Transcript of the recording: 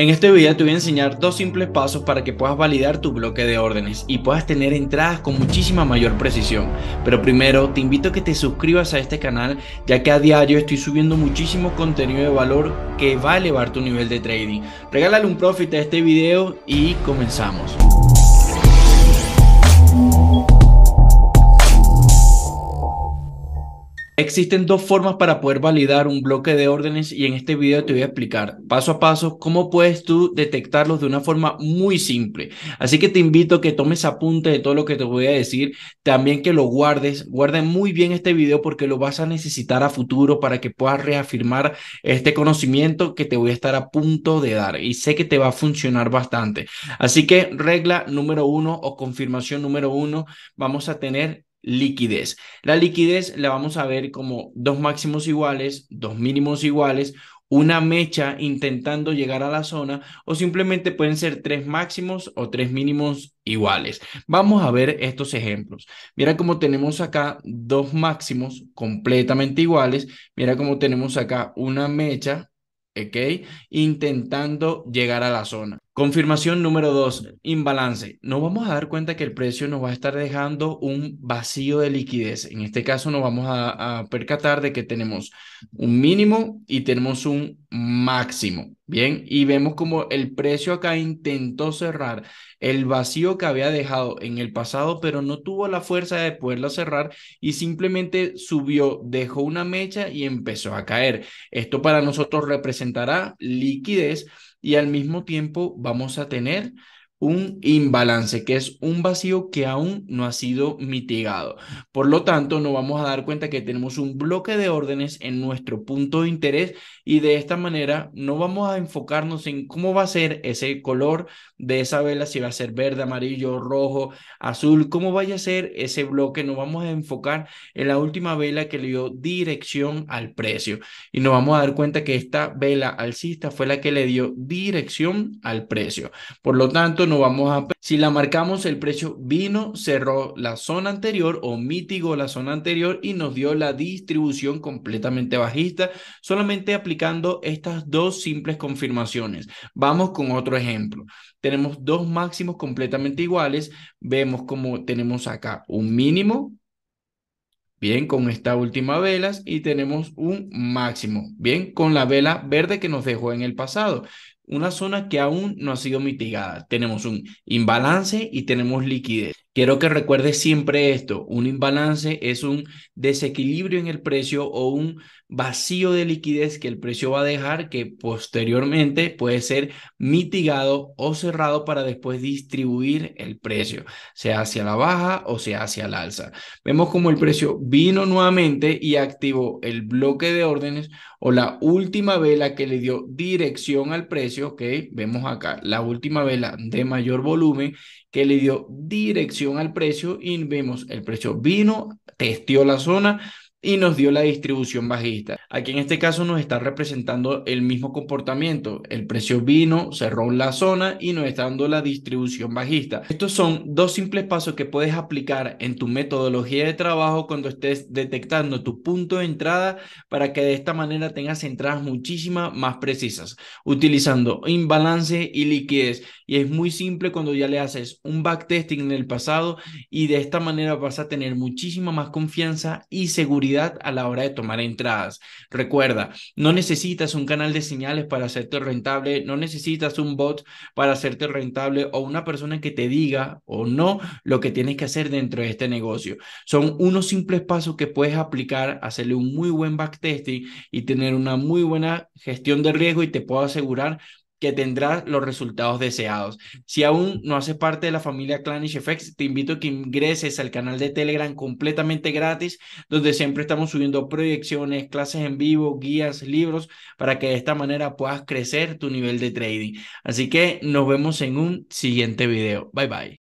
En este video te voy a enseñar dos simples pasos para que puedas validar tu bloque de órdenes y puedas tener entradas con muchísima mayor precisión. Pero primero te invito a que te suscribas a este canal ya que a diario estoy subiendo muchísimo contenido de valor que va a elevar tu nivel de trading. Regálale un profit a este video y comenzamos. Existen dos formas para poder validar un bloque de órdenes y en este video te voy a explicar paso a paso cómo puedes tú detectarlos de una forma muy simple. Así que te invito a que tomes apunte de todo lo que te voy a decir, también que lo guardes, guarden muy bien este video porque lo vas a necesitar a futuro para que puedas reafirmar este conocimiento que te voy a estar a punto de dar y sé que te va a funcionar bastante. Así que regla número uno o confirmación número uno, vamos a tener liquidez. La liquidez la vamos a ver como dos máximos iguales, dos mínimos iguales, una mecha intentando llegar a la zona o simplemente pueden ser tres máximos o tres mínimos iguales. Vamos a ver estos ejemplos. Mira cómo tenemos acá dos máximos completamente iguales. Mira cómo tenemos acá una mecha, ¿ok? Intentando llegar a la zona. Confirmación número dos, imbalance. No vamos a dar cuenta que el precio nos va a estar dejando un vacío de liquidez. En este caso nos vamos a, a percatar de que tenemos un mínimo y tenemos un máximo. Bien, y vemos como el precio acá intentó cerrar el vacío que había dejado en el pasado, pero no tuvo la fuerza de poderla cerrar y simplemente subió, dejó una mecha y empezó a caer. Esto para nosotros representará liquidez y al mismo tiempo vamos a tener un imbalance, que es un vacío que aún no ha sido mitigado. Por lo tanto, nos vamos a dar cuenta que tenemos un bloque de órdenes en nuestro punto de interés y de esta manera no vamos a enfocarnos en cómo va a ser ese color de esa vela, si va a ser verde, amarillo, rojo, azul, cómo vaya a ser ese bloque. Nos vamos a enfocar en la última vela que le dio dirección al precio y nos vamos a dar cuenta que esta vela alcista fue la que le dio dirección al precio. Por lo tanto, si la marcamos, el precio vino, cerró la zona anterior o mitigó la zona anterior y nos dio la distribución completamente bajista, solamente aplicando estas dos simples confirmaciones. Vamos con otro ejemplo. Tenemos dos máximos completamente iguales. Vemos como tenemos acá un mínimo Bien, con esta última velas y tenemos un máximo. Bien, con la vela verde que nos dejó en el pasado una zona que aún no ha sido mitigada. Tenemos un imbalance y tenemos liquidez. Quiero que recuerde siempre esto, un imbalance es un desequilibrio en el precio o un vacío de liquidez que el precio va a dejar que posteriormente puede ser mitigado o cerrado para después distribuir el precio, sea hacia la baja o sea hacia la alza. Vemos como el precio vino nuevamente y activó el bloque de órdenes o la última vela que le dio dirección al precio, que vemos acá, la última vela de mayor volumen que le dio dirección al precio y vemos el precio vino, testió la zona, y nos dio la distribución bajista. Aquí en este caso nos está representando el mismo comportamiento. El precio vino, cerró la zona y nos está dando la distribución bajista. Estos son dos simples pasos que puedes aplicar en tu metodología de trabajo cuando estés detectando tu punto de entrada para que de esta manera tengas entradas muchísimas más precisas, utilizando imbalance y liquidez. Y es muy simple cuando ya le haces un backtesting en el pasado y de esta manera vas a tener muchísima más confianza y seguridad a la hora de tomar entradas. Recuerda, no necesitas un canal de señales para hacerte rentable, no necesitas un bot para hacerte rentable o una persona que te diga o no lo que tienes que hacer dentro de este negocio. Son unos simples pasos que puedes aplicar, hacerle un muy buen backtesting y tener una muy buena gestión de riesgo y te puedo asegurar que tendrás los resultados deseados. Si aún no haces parte de la familia Clanish FX, te invito a que ingreses al canal de Telegram completamente gratis, donde siempre estamos subiendo proyecciones, clases en vivo, guías, libros, para que de esta manera puedas crecer tu nivel de trading. Así que nos vemos en un siguiente video. Bye bye.